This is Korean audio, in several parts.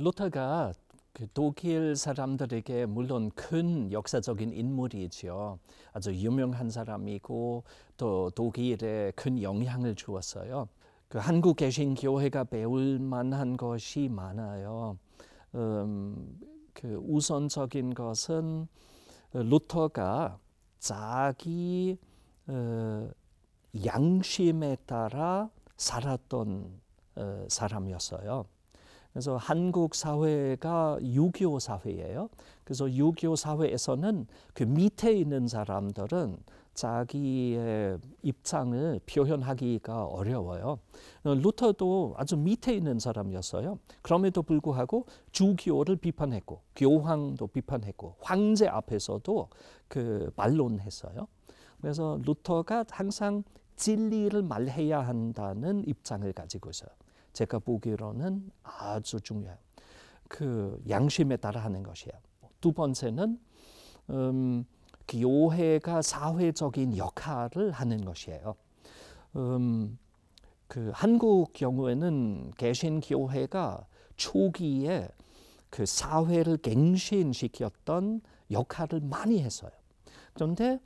루터가 그 독일 사람들에게 물론 큰 역사적인 인물이지요. 아주 유명한 사람이고 또 독일에 큰 영향을 주었어요. 그 한국 개신 교회가 배울 만한 것이 많아요. 음, 그 우선적인 것은 루터가 자기 어, 양심에 따라 살았던 어, 사람이었어요. 그래서 한국 사회가 6.25 사회예요. 그래서 6 2 사회에서는 그 밑에 있는 사람들은 자기의 입장을 표현하기가 어려워요. 어, 루터도 아주 밑에 있는 사람이었어요. 그럼에도 불구하고 주기를 비판했고 교황도 비판했고 황제 앞에서도 그 반론했어요. 그래서 루터가 항상 진리를 말해야 한다는 입장을 가지고 있어요. 제가 보기로는 아주 중요해요. 그 양심에 따라 하는 것이에요. 두 번째는 음, 교회가 그 사회적인 역할을 하는 것이에요. 음, 그 한국 경우에는 개신교회가 초기에 그 사회를 갱신시켰던 역할을 많이 했어요. 그런데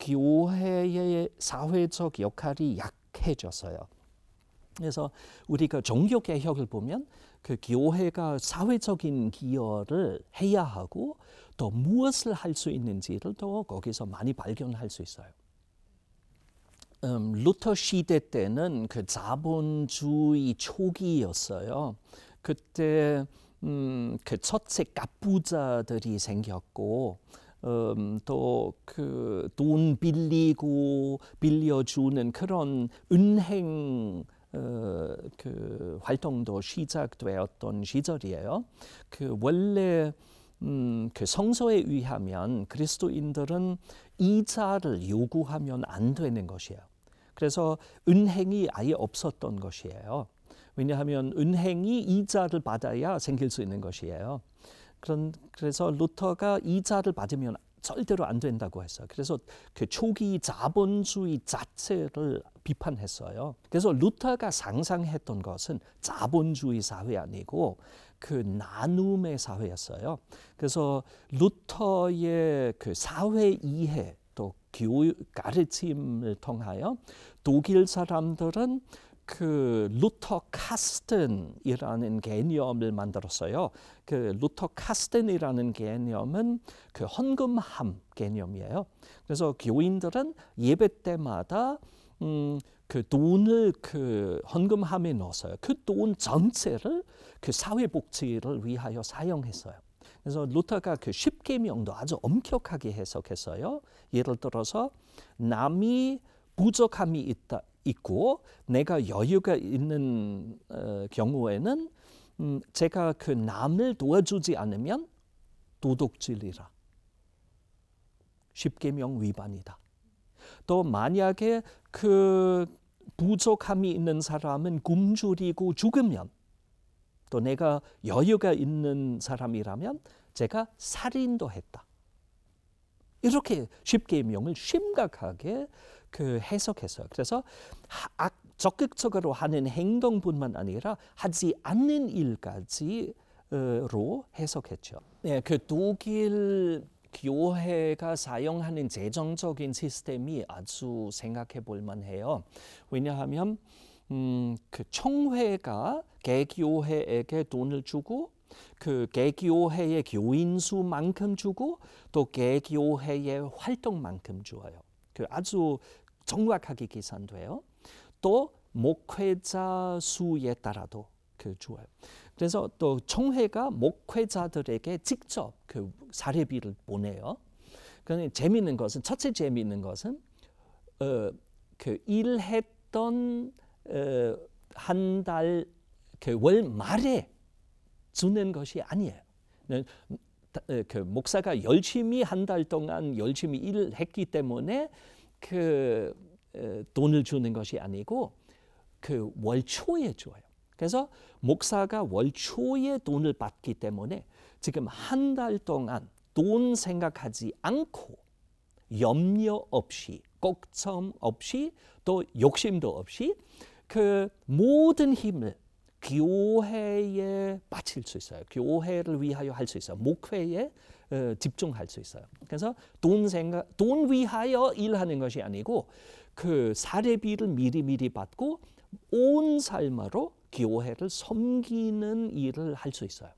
교회의 그 사회적 역할이 약해졌어요. 그래서 우리가 그 종교 개혁을 보면 그 교회가 사회적인 기여를 해야 하고 또 무엇을 할 수 있는지를 또 거기서 많이 발견할 수 있어요. 음, 루터 시대 때는 그 자본주의 초기였어요. 그때 음, 그 첫째 갑부자들이 생겼고 음, 또그 돈 빌리고 빌려주는 그런 은행 어, 그 활동도 시작되었던 시절이에요. 그 원래 음, 그 성서에 의하면 그리스도인들은 이자를 요구하면 안 되는 것이에요. 그래서 은행이 아예 없었던 것이에요. 왜냐하면 은행이 이자를 받아야 생길 수 있는 것이에요. 그런 그래서 루터가 이자를 받으면 절대로 안 된다고 해서 그래서 그 초기 자본주의 자체를 비판했어요. 그래서 루터가 상상했던 것은 자본주의 사회 아니고 그 나눔의 사회였어요. 그래서 루터의 그 사회 이해 또 교육 가르침을 통하여 독일 사람들은 그 루터 카스튼이라는 개념을 만들었어요. 그 루터 카스튼이라는 개념은 그 헌금함 개념이에요. 그래서 교인들은 예배 때마다 음, 그 돈을 그 헌금함에 넣었어요. 그 돈 전체를 그 사회복지를 위하여 사용했어요. 그래서 루터가 그 십계명도 아주 엄격하게 해석했어요. 예를 들어서 남이 부족함이 있다, 있고 내가 여유가 있는 어, 경우에는 음, 제가 그 남을 도와주지 않으면 도둑질이라 십계명 위반이다. 또 만약에 그 부족함이 있는 사람은 굶주리고 죽으면 또 내가 여유가 있는 사람이라면 제가 살인도 했다. 이렇게 십계명을 심각하게 그 해석해서 그래서 악, 적극적으로 하는 행동뿐만 아니라 하지 않는 일까지로 어, 해석했죠. 네, 그 독일 교회가 사용하는 재정적인 시스템이 아주 생각해 볼 만해요. 왜냐하면 음, 그 총회가 개교회에게 돈을 주고 그 개교회의 교인 수만큼 주고 또 개교회의 활동만큼 주어요. 그 아주 정확하게 계산돼요. 또 목회자 수에 따라도 그 좋아요. 그래서 또 총회가 목회자들에게 직접 그 사례비를 보내요. 그런데 재미있는 것은 첫째 재미있는 것은 어, 그 일했던 어, 한달 그 월 말에 주는 것이 아니에요. 네, 어, 그 목사가 열심히 한 달 동안 열심히 일 했기 때문에 그 돈을 주는 것이 아니고 그 월초에 줘요. 그래서 목사가 월초에 돈을 받기 때문에 지금 한 달 동안 돈 생각하지 않고 염려 없이 걱정 없이 또 욕심도 없이 그 모든 힘을 교회에 바칠 수 있어요. 교회를 위하여 할 수 있어요. 목회에 어, 집중할 수 있어요. 그래서 돈 생각, 돈 위하여 일하는 것이 아니고 그 사례비를 미리 미리 받고 온 삶으로 교회를 섬기는 일을 할 수 있어요.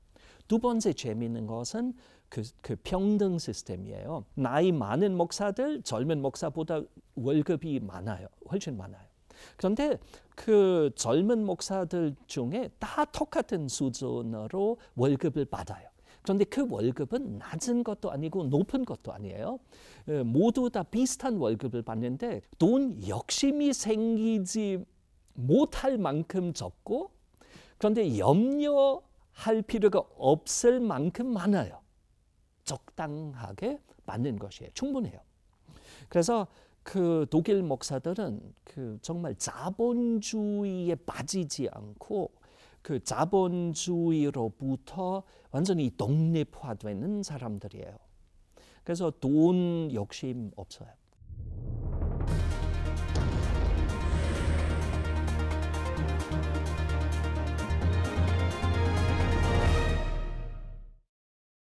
두 번째 재미있는 것은 그, 그 평등 시스템이에요. 나이 많은 목사들 젊은 목사보다 월급이 많아요. 훨씬 많아요. 그런데 그 젊은 목사들 중에 다 똑같은 수준으로 월급을 받아요. 그런데 그 월급은 낮은 것도 아니고 높은 것도 아니에요. 예, 모두 다 비슷한 월급을 받는데 돈 욕심이 생기지 못할 만큼 적고 그런데 염려할 필요가 없을 만큼 많아요. 적당하게 받는 것이에요. 충분해요. 그래서 그 독일 목사들은 그 정말 자본주의에 빠지지 않고 그 자본주의로부터 완전히 독립화되는 사람들이에요. 그래서 돈 욕심 없어요.